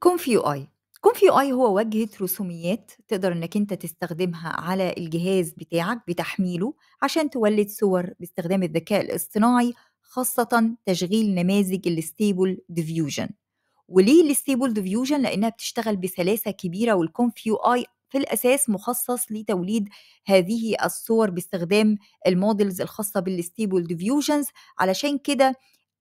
كونف يو اي كونف يو اي هو وجهة رسوميات تقدر انك انت تستخدمها على الجهاز بتاعك بتحميله عشان تولد صور باستخدام الذكاء الاصطناعي خاصه تشغيل نماذج الستيبل ديفيوجن وليه الستيبل ديفيوجن لانها بتشتغل بسلاسه كبيره والكونف يو اي في الاساس مخصص لتوليد هذه الصور باستخدام المودلز الخاصه بالستيبل ديفيوجنز علشان كده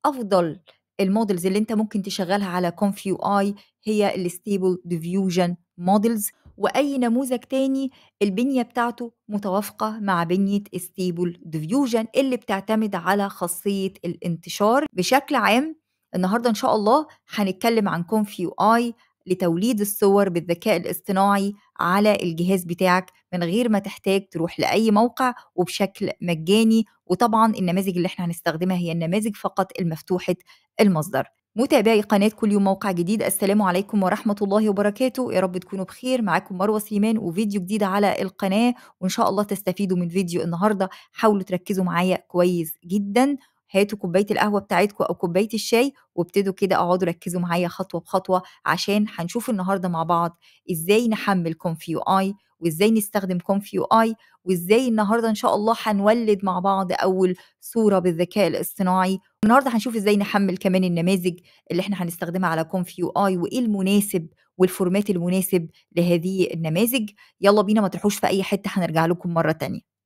افضل المودلز اللي انت ممكن تشغلها على كونفيو اي هي الستيبل ديفيوجن مودلز واي نموذج تاني البنيه بتاعته متوافقه مع بنيه ستيبل ديفيوجن اللي بتعتمد على خاصيه الانتشار بشكل عام النهارده ان شاء الله هنتكلم عن كونفيو اي لتوليد الصور بالذكاء الاصطناعي على الجهاز بتاعك من غير ما تحتاج تروح لأي موقع وبشكل مجاني وطبعا النماذج اللي احنا هنستخدمها هي النماذج فقط المفتوحة المصدر متابعي قناة كل يوم موقع جديد السلام عليكم ورحمة الله وبركاته يا رب تكونوا بخير معاكم مروة سليمان وفيديو جديد على القناة وإن شاء الله تستفيدوا من فيديو النهاردة حاولوا تركزوا معايا كويس جدا هاتوا كوبايه القهوه بتاعتكم او كوبايه الشاي وابتدوا كده اقعدوا ركزوا معايا خطوه بخطوه عشان هنشوف النهارده مع بعض ازاي نحمل كونفيو اي وازاي نستخدم كونفيو اي وازاي النهارده ان شاء الله هنولد مع بعض اول صوره بالذكاء الاصطناعي النهارده هنشوف ازاي نحمل كمان النماذج اللي احنا هنستخدمها على كونفيو اي وايه المناسب والفورمات المناسب لهذه النماذج يلا بينا ما تروحوش في اي حته هنرجع لكم مره تانية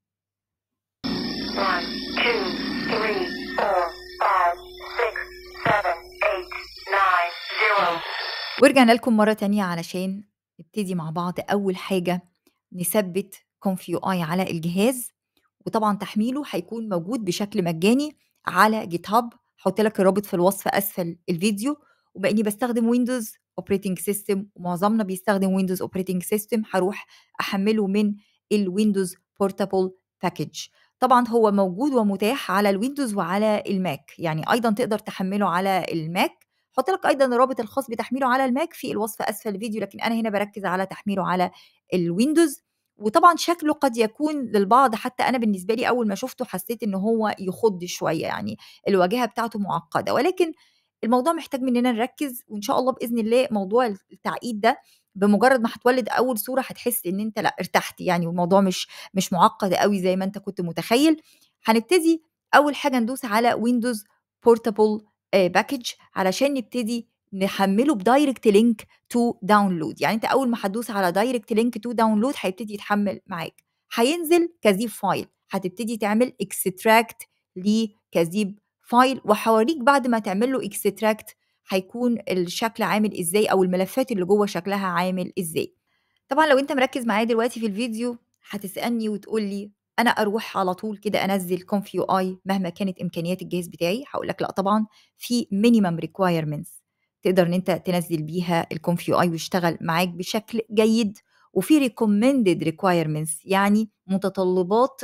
ورجعنا لكم مرة تانية علشان نبتدي مع بعض أول حاجة نثبت كونفيو آي على الجهاز وطبعا تحميله هيكون موجود بشكل مجاني على جيت هاب هحط لك الرابط في الوصف أسفل الفيديو وبإني بستخدم ويندوز اوبريتنج سيستم ومعظمنا بيستخدم ويندوز اوبريتنج سيستم هروح احمله من الويندوز بورتابل باكج طبعا هو موجود ومتاح على الويندوز وعلى الماك يعني ايضا تقدر تحمله على الماك حط لك ايضا الرابط الخاص بتحميله على الماك في الوصف اسفل الفيديو لكن انا هنا بركز على تحميله على الويندوز وطبعا شكله قد يكون للبعض حتى انا بالنسبه لي اول ما شفته حسيت ان هو يخض شويه يعني الواجهه بتاعته معقده ولكن الموضوع محتاج مننا نركز وان شاء الله باذن الله موضوع التعقيد ده بمجرد ما هتولد اول صوره هتحس ان انت لا ارتحت يعني والموضوع مش مش معقد قوي زي ما انت كنت متخيل هنبتدي اول حاجه ندوس على ويندوز بورتابل باكج علشان نبتدي نحمله بدايركت لينك تو داونلود يعني انت اول ما هتدوس على دايركت لينك تو داونلود هيبتدي يتحمل معاك هينزل كزيب فايل هتبتدي تعمل اكستراكت لكزيب فايل وهوريك بعد ما تعمل له اكستراكت هيكون الشكل عامل ازاي او الملفات اللي جوه شكلها عامل ازاي طبعا لو انت مركز معايا دلوقتي في الفيديو هتسالني وتقول لي انا اروح على طول كده انزل كونف يو اي مهما كانت امكانيات الجهاز بتاعي هقول لك لا طبعا في مينيمم ريكوايرمنتس تقدر ان انت تنزل بيها الكونف يو اي ويشتغل معاك بشكل جيد وفي ريكومندد ريكوايرمنتس يعني متطلبات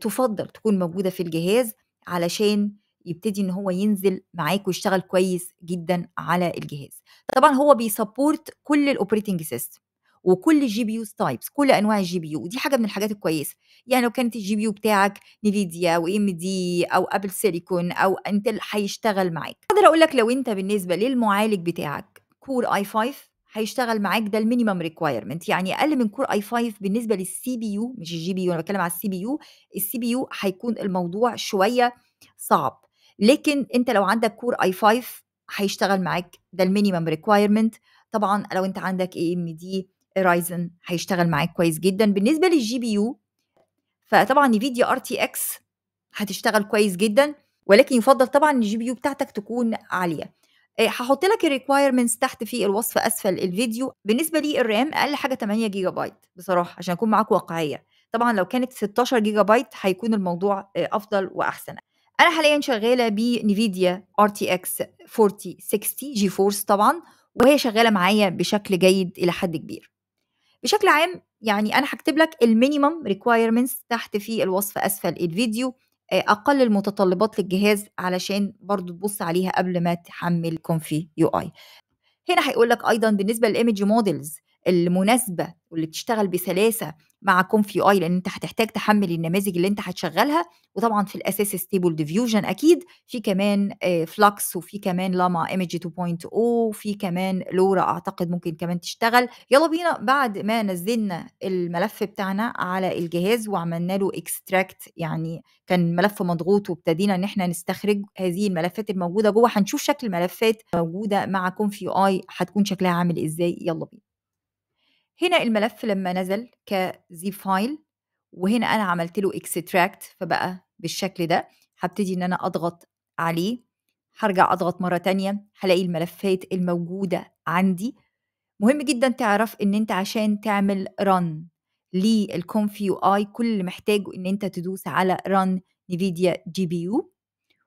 تفضل تكون موجوده في الجهاز علشان يبتدي ان هو ينزل معاك ويشتغل كويس جدا على الجهاز طبعا هو بيسبورت كل الاوبريتنج سيستم وكل الجي بي يو تايبس كل انواع الجي بي يو ودي حاجه من الحاجات الكويسه يعني لو كانت الجي بي يو بتاعك نفيديا وام دي او ابل سيليكون او انتل هيشتغل معاك اقدر اقول لك لو انت بالنسبه للمعالج بتاعك كور اي 5 هيشتغل معاك ده المينيمم ريكوايرمنت يعني اقل من كور اي 5 بالنسبه للسي بي يو مش الجي بي يو انا بتكلم على السي بي يو السي بي يو هيكون الموضوع شويه صعب لكن انت لو عندك كور اي 5 هيشتغل معاك ده المينيمم ريكوايرمنت طبعا لو انت عندك اي ام دي رايزن هيشتغل معاك كويس جدا بالنسبه للجي بي يو فطبعا نفيديا ار تي اكس هتشتغل كويس جدا ولكن يفضل طبعا الجي بي يو بتاعتك تكون عاليه آه، هحط لك الريكوايرمنتس تحت في الوصف اسفل الفيديو بالنسبه لي الرام اقل حاجه 8 جيجا بايت بصراحه عشان اكون معاك واقعيه طبعا لو كانت 16 جيجا بايت هيكون الموضوع آه، افضل واحسن انا حاليا شغاله بنفيديا ار تي اكس 4060 جي فورس طبعا وهي شغاله معايا بشكل جيد الى حد كبير بشكل عام يعني انا هكتب لك المينيمم ريكوايرمنتس تحت في الوصف اسفل الفيديو آه، اقل المتطلبات للجهاز علشان برضو تبص عليها قبل ما تحمل كونفي يو اي هنا هيقول لك ايضا بالنسبه للايمج مودلز المناسبه واللي بتشتغل بسلاسه مع كونفي اي لان انت هتحتاج تحمل النماذج اللي انت هتشغلها وطبعا في الاساس ستيبل ديفيوجن اكيد في كمان فلكس آه، وفي كمان لاما ايمج 2.0 وفي كمان لورا اعتقد ممكن كمان تشتغل يلا بينا بعد ما نزلنا الملف بتاعنا على الجهاز وعملنا له اكستراكت يعني كان ملف مضغوط وابتدينا ان احنا نستخرج هذه الملفات الموجوده جوه هنشوف شكل الملفات موجوده مع كونفي اي هتكون شكلها عامل ازاي يلا بينا هنا الملف لما نزل كزي فايل وهنا انا عملت له اكستراكت فبقى بالشكل ده هبتدي ان انا اضغط عليه هرجع اضغط مره تانية هلاقي الملفات الموجوده عندي مهم جدا تعرف ان انت عشان تعمل رن للكونف يو اي كل اللي محتاجه ان انت تدوس على رن نيفيديا جي بي يو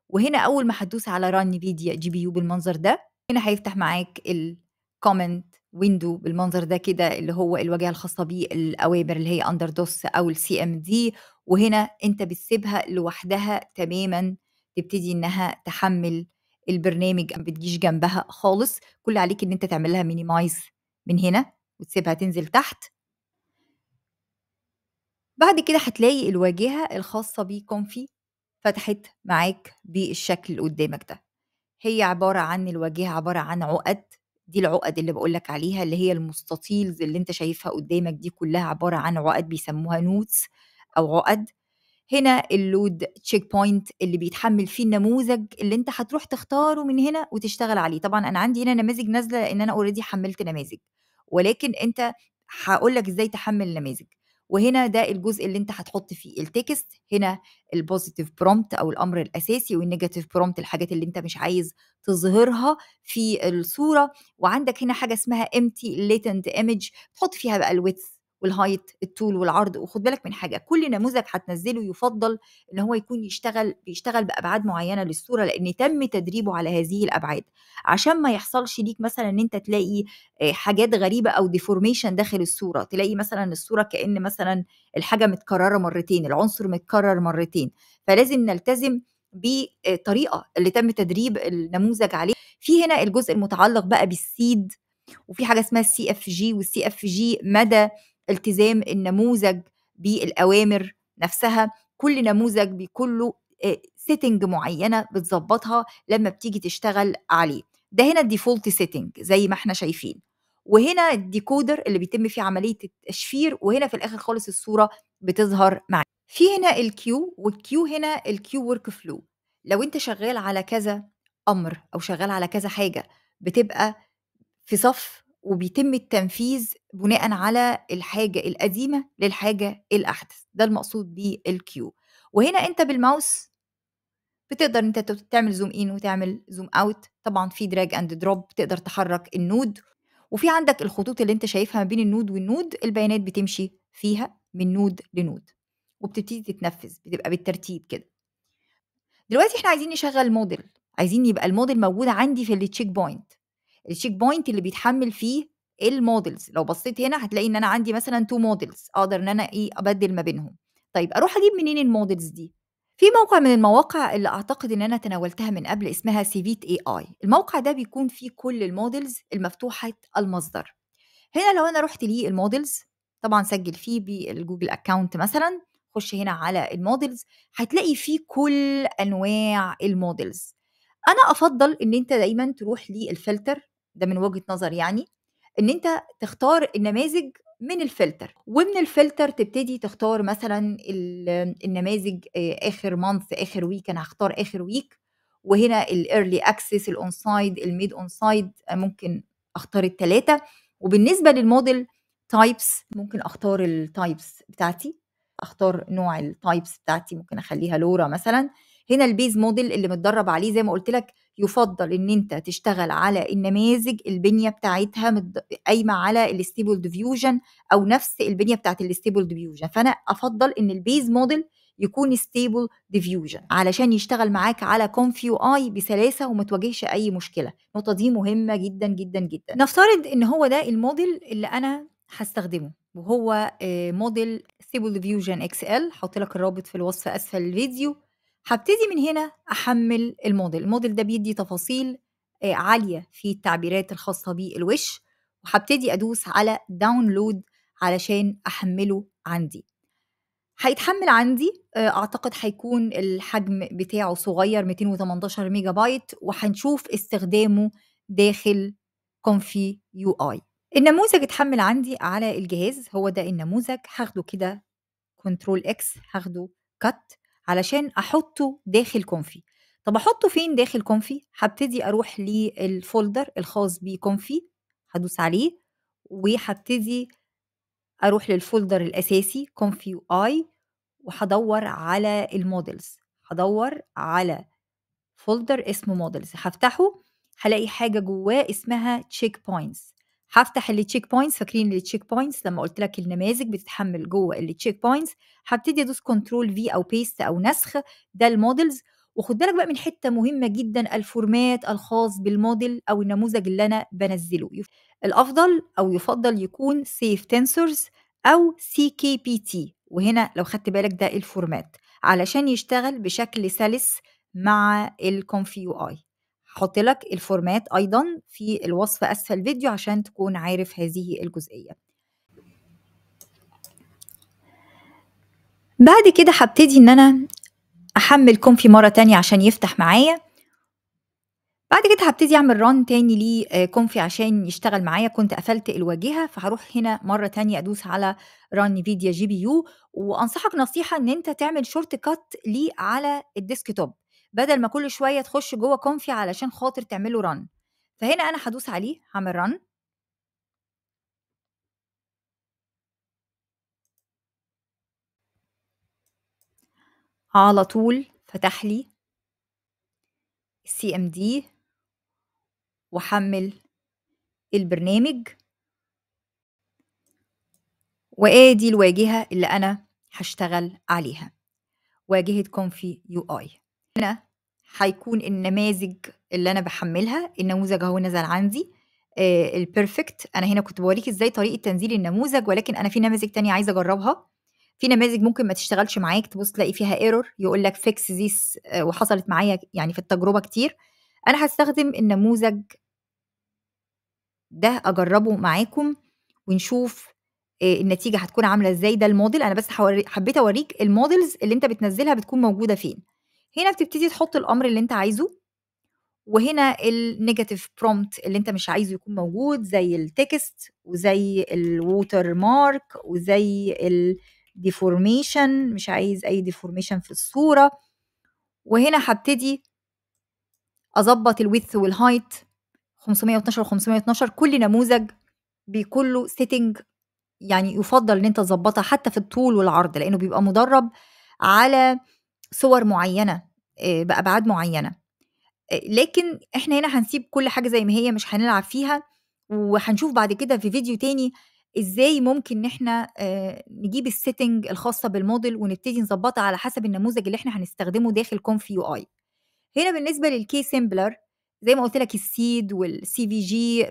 وهنا اول ما هتدوس على رن نيفيديا جي بي يو بالمنظر ده هنا هيفتح معاك الكومنت ويندو بالمنظر ده كده اللي هو الواجهه الخاصه بيه الاوامر اللي هي اندر دوس او السي ام دي وهنا انت بتسيبها لوحدها تماما تبتدي انها تحمل البرنامج ما بتجيش جنبها خالص كل عليك ان انت تعمل لها مينيمايز من هنا وتسيبها تنزل تحت بعد كده هتلاقي الواجهه الخاصه بكونفي فتحت معاك بالشكل اللي قدامك ده هي عباره عن الواجهه عباره عن عقد دي العقد اللي بقول لك عليها اللي هي المستطيلز اللي انت شايفها قدامك دي كلها عبارة عن عقد بيسموها نوتس أو عقد هنا اللود تشيك بوينت اللي بيتحمل فيه النموذج اللي انت هتروح تختاره من هنا وتشتغل عليه طبعا انا عندي هنا نماذج نازله لان انا اوريدي حملت نماذج ولكن انت هقول لك ازاي تحمل النماذج وهنا ده الجزء اللي انت هتحط فيه التكست هنا البوزيتيف برومت او الامر الاساسي والنيجاتيف برومت الحاجات اللي انت مش عايز تظهرها في الصوره وعندك هنا حاجه اسمها امتي ليتنت ايمج تحط فيها بقى الويتس والهايت الطول والعرض وخد بالك من حاجه كل نموذج هتنزله يفضل ان هو يكون يشتغل بيشتغل بابعاد معينه للصوره لان تم تدريبه على هذه الابعاد عشان ما يحصلش ليك مثلا ان انت تلاقي آه، حاجات غريبه او ديفورميشن داخل الصوره تلاقي مثلا الصوره كان مثلا الحاجه متكرره مرتين العنصر متكرر مرتين فلازم نلتزم بطريقه اللي تم تدريب النموذج عليه في هنا الجزء المتعلق بقى بالسيد وفي حاجه اسمها السي اف جي والسي اف جي مدى التزام النموذج بالاوامر نفسها كل نموذج بيكون له سيتنج معينه بتظبطها لما بتيجي تشتغل عليه ده هنا الديفولت سيتنج زي ما احنا شايفين وهنا الديكودر اللي بيتم فيه عمليه التشفير وهنا في الاخر خالص الصوره بتظهر معاك في هنا الكيو والكيو هنا الكيو ورك فلو لو انت شغال على كذا امر او شغال على كذا حاجه بتبقى في صف وبيتم التنفيذ بناء على الحاجة القديمة للحاجة الأحدث ده المقصود بالكيو وهنا أنت بالماوس بتقدر انت تعمل زوم ان وتعمل زوم اوت طبعا في دراج اند دروب تقدر تحرك النود وفي عندك الخطوط اللي انت شايفها ما بين النود والنود البيانات بتمشي فيها من نود لنود وبتبتدي تتنفذ بتبقى بالترتيب كده دلوقتي احنا عايزين نشغل موديل عايزين يبقى الموديل موجود عندي في التشيك بوينت الشيك بوينت اللي بيتحمل فيه المودلز لو بصيت هنا هتلاقي ان انا عندي مثلا تو مودلز اقدر ان انا ايه ابدل ما بينهم طيب اروح اجيب منين المودلز دي في موقع من المواقع اللي اعتقد ان انا تناولتها من قبل اسمها سيفيت اي اي الموقع ده بيكون فيه كل المودلز المفتوحه المصدر هنا لو انا رحت ليه المودلز طبعا سجل فيه بالجوجل اكاونت مثلا خش هنا على المودلز هتلاقي فيه كل انواع المودلز انا افضل ان انت دايما تروح للفلتر ده من وجهه نظري يعني ان انت تختار النماذج من الفلتر ومن الفلتر تبتدي تختار مثلا النماذج اخر مانث اخر ويك انا هختار اخر ويك وهنا الايرلي اكسس الاون سايد الميد اون سايد ممكن اختار الثلاثه وبالنسبه للموديل تايبس ممكن اختار التايبس بتاعتي اختار نوع التايبس بتاعتي ممكن اخليها لورا مثلا هنا البيز موديل اللي متدرب عليه زي ما قلت لك يفضل ان انت تشتغل على النماذج البنيه بتاعتها قايمه على الاستيبل ديفيوجن او نفس البنيه بتاعت الاستيبل ديفيوجن فانا افضل ان البيز موديل يكون ستيبل ديفيوجن علشان يشتغل معاك على كونفيو اي بسلاسه وما تواجهش اي مشكله النقطه دي مهمه جدا جدا جدا نفترض ان هو ده الموديل اللي انا هستخدمه وهو آه، موديل ستيبل ديفيوجن اكس ال هحط لك الرابط في الوصف اسفل الفيديو هبتدي من هنا احمل الموديل الموديل ده بيدي تفاصيل آه، عاليه في التعبيرات الخاصه بالوش وهبتدي ادوس على داونلود علشان احمله عندي هيتحمل عندي آه، اعتقد هيكون الحجم بتاعه صغير 218 ميجا بايت وهنشوف استخدامه داخل كونفي يو اي النموذج اتحمل عندي على الجهاز هو ده النموذج هاخده كده كنترول اكس هاخده كات علشان احطه داخل كونفي طب احطه فين داخل كونفي هبتدي اروح للفولدر الخاص بكونفي هدوس عليه وهبتدي اروح للفولدر الاساسي كونفي اي وهدور على المودلز هدور على فولدر اسمه مودلز هفتحه هلاقي حاجه جواه اسمها تشيك بوينتس هفتح التشيك بوينتس فاكرين التشيك بوينتس لما قلت لك النماذج بتتحمل جوه التشيك بوينتس هبتدي ادوس كنترول في او بيست او نسخ ده المودلز وخد بالك بقى من حته مهمه جدا الفورمات الخاص بالموديل او النموذج اللي انا بنزله الافضل او يفضل يكون سيف تنسورز او سي كي بي تي وهنا لو خدت بالك ده الفورمات علشان يشتغل بشكل سلس مع الكونفيو اي هحط لك الفورمات ايضا في الوصف اسفل الفيديو عشان تكون عارف هذه الجزئيه بعد كده هبتدي ان انا احمل كونفي مره تانية عشان يفتح معايا بعد كده هبتدي اعمل ران تاني لكونفي آه، عشان يشتغل معايا كنت قفلت الواجهه فهروح هنا مره تانية ادوس على ران فيديا جي بي يو وانصحك نصيحه ان انت تعمل شورت كات لي على الديسكتوب بدل ما كل شويه تخش جوه كونفي علشان خاطر تعمله رن فهنا انا هدوس عليه هعمل رن على طول فتح لي سي ام دي وحمل البرنامج وادي الواجهه اللي انا هشتغل عليها واجهه كونفي يو اي هنا هيكون النماذج اللي انا بحملها النموذج اهو نزل عندي البرفكت آه، البيرفكت انا هنا كنت بوريك ازاي طريقه تنزيل النموذج ولكن انا في نماذج تانية عايزه اجربها في نماذج ممكن ما تشتغلش معاك تبص تلاقي فيها ايرور يقول لك فيكس ذيس آه، وحصلت معايا يعني في التجربه كتير انا هستخدم النموذج ده اجربه معاكم ونشوف آه، النتيجه هتكون عامله ازاي ده الموديل انا بس حبيت اوريك المودلز اللي انت بتنزلها بتكون موجوده فين هنا بتبتدي تحط الامر اللي انت عايزه وهنا النيجاتيف برومت اللي انت مش عايزه يكون موجود زي التكست وزي الووتر مارك وزي الديفورميشن مش عايز اي ديفورميشن في الصوره وهنا هبتدي اظبط الويث والهايت 512 و 512 كل نموذج بيكون له سيتنج يعني يفضل ان انت تظبطها حتى في الطول والعرض لانه بيبقى مدرب على صور معينه آه، بأبعاد معينة آه، لكن احنا هنا هنسيب كل حاجة زي ما هي مش هنلعب فيها وهنشوف بعد كده في فيديو تاني ازاي ممكن ان احنا آه، نجيب السيتنج الخاصة بالموديل ونبتدي نظبطها على حسب النموذج اللي احنا هنستخدمه داخل كونف يو اي هنا بالنسبة للكي سيمبلر زي ما قلت لك السيد والسي في جي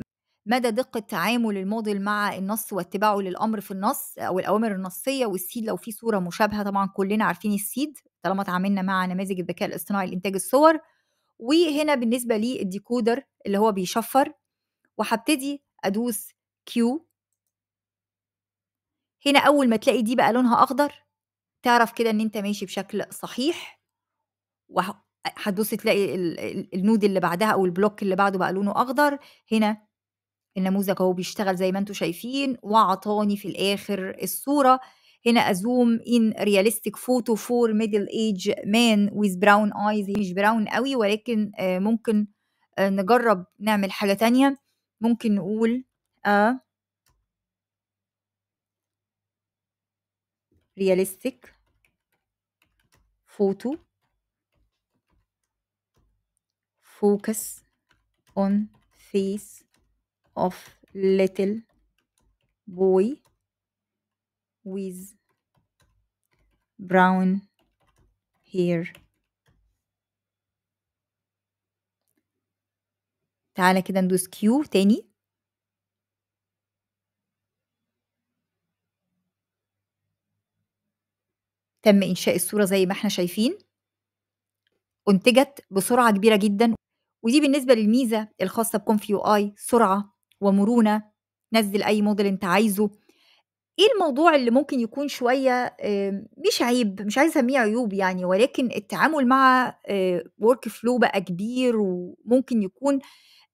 مدى دقة تعامل الموديل مع النص واتباعه للأمر في النص أو الأوامر النصية والسيد لو في صورة مشابهة طبعا كلنا عارفين السيد طالما اتعاملنا مع نماذج الذكاء الاصطناعي لإنتاج الصور وهنا بالنسبة للديكودر اللي هو بيشفر وهبتدي أدوس كيو هنا أول ما تلاقي دي بقى لونها أخضر تعرف كده إن أنت ماشي بشكل صحيح وهتبص تلاقي النود اللي بعدها أو البلوك اللي بعده بقى لونه أخضر هنا النموذج اهو بيشتغل زي ما انتم شايفين وعطاني في الآخر الصورة هنا ازوم ان رياليستيك فوتو فور ميدل ايج مان ويز براون ايز مش براون قوي ولكن آه، ممكن آه، نجرب نعمل حاجه تانية ممكن نقول a آه، realistic photo focus on face of little boy with brown hair تعالى كده ندوس كيو تاني تم إنشاء الصورة زي ما احنا شايفين أنتجت بسرعة كبيرة جدا ودي بالنسبة للميزة الخاصة بكونفيو آي سرعة ومرونة نزل أي موديل أنت عايزه إيه الموضوع اللي ممكن يكون شوية مش عيب، مش عايزة أسميه عيوب يعني، ولكن التعامل مع ورك آه، فلو بقى كبير، وممكن يكون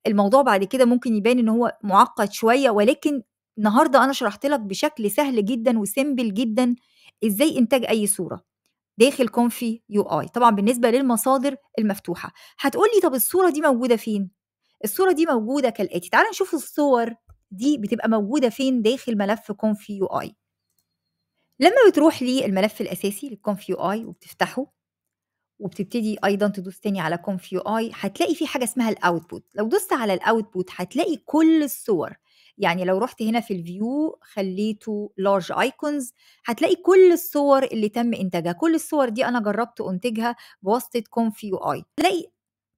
الموضوع بعد كده ممكن يبان إن هو مُعقّد شوية، ولكن النهارده أنا شرحت لك بشكل سهل جدًا وسيمبل جدًا إزاي إنتاج أي صورة داخل كونفي يو اي طبعًا بالنسبة للمصادر المفتوحة. هتقول لي طب الصورة دي موجودة فين؟ الصورة دي موجودة كالآتي، تعالَ نشوف الصور. دي بتبقى موجوده فين داخل ملف كونف يو اي لما بتروح للملف الاساسي للكونف يو اي وبتفتحه وبتبتدي ايضا تدوس تاني على كونف يو اي هتلاقي في حاجه اسمها الاوتبوت لو دوست على الاوتبوت هتلاقي كل الصور يعني لو رحت هنا في الفيو خليته لارج ايكونز هتلاقي كل الصور اللي تم انتاجها كل الصور دي انا جربت انتجها بواسطه كونف يو اي تلاقي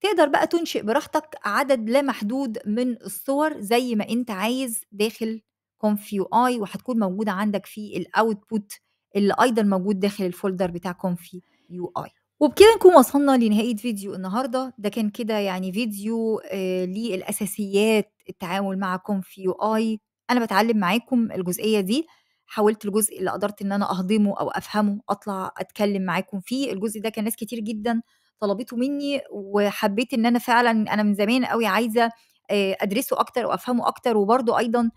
تقدر بقى تنشئ براحتك عدد لا محدود من الصور زي ما انت عايز داخل كونفيو اي وهتكون موجوده عندك في الاوتبوت اللي ايضا موجود داخل الفولدر بتاع كونفي يو اي وبكده نكون وصلنا لنهايه فيديو النهارده ده كان كده يعني فيديو آه للاساسيات التعامل مع كونفي يو اي انا بتعلم معاكم الجزئيه دي حاولت الجزء اللي قدرت ان انا اهضمه او افهمه اطلع اتكلم معاكم فيه الجزء ده كان ناس كتير جدا طلبته مني وحبيت ان انا فعلا انا من زمان قوي عايزه ادرسه اكتر وافهمه اكتر وبرده ايضا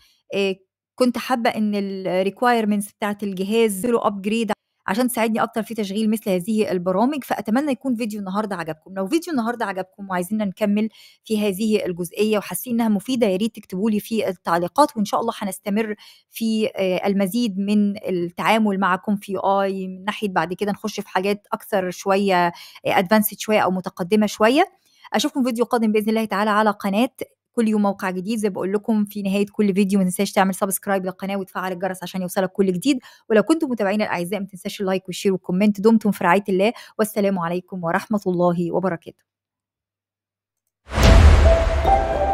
كنت حابه ان الريكويرمنتس بتاعه الجهاز له ابجريد عشان تساعدني اكتر في تشغيل مثل هذه البرامج فاتمنى يكون فيديو النهارده عجبكم لو فيديو النهارده عجبكم وعايزيننا نكمل في هذه الجزئيه وحاسين انها مفيده يا ريت تكتبوا لي في التعليقات وان شاء الله هنستمر في آه، المزيد من التعامل معكم في اي من ناحيه بعد كده نخش في حاجات اكثر شويه ادفانسد آه، شويه او متقدمه شويه اشوفكم فيديو قادم باذن الله تعالى على قناه كل يوم موقع جديد زي بقول لكم في نهايه كل فيديو ما تنساش تعمل سبسكرايب للقناه وتفعل الجرس عشان يوصلك كل جديد ولو كنتم متابعين الاعزاء ما تنساش اللايك والشير والكومنت دمتم في رعايه الله والسلام عليكم ورحمه الله وبركاته